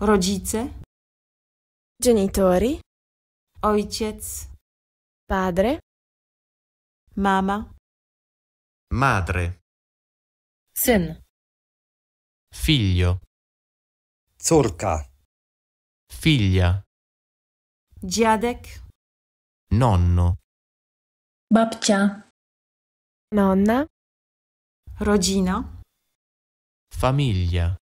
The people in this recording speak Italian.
Rodzice. Genitori. Ojciec. Padre. Mama. Madre. Syn. Figlio. Córka. Figlia. Dziadek. Nonno. Babcia. Nonna. Rodzina. Famiglia.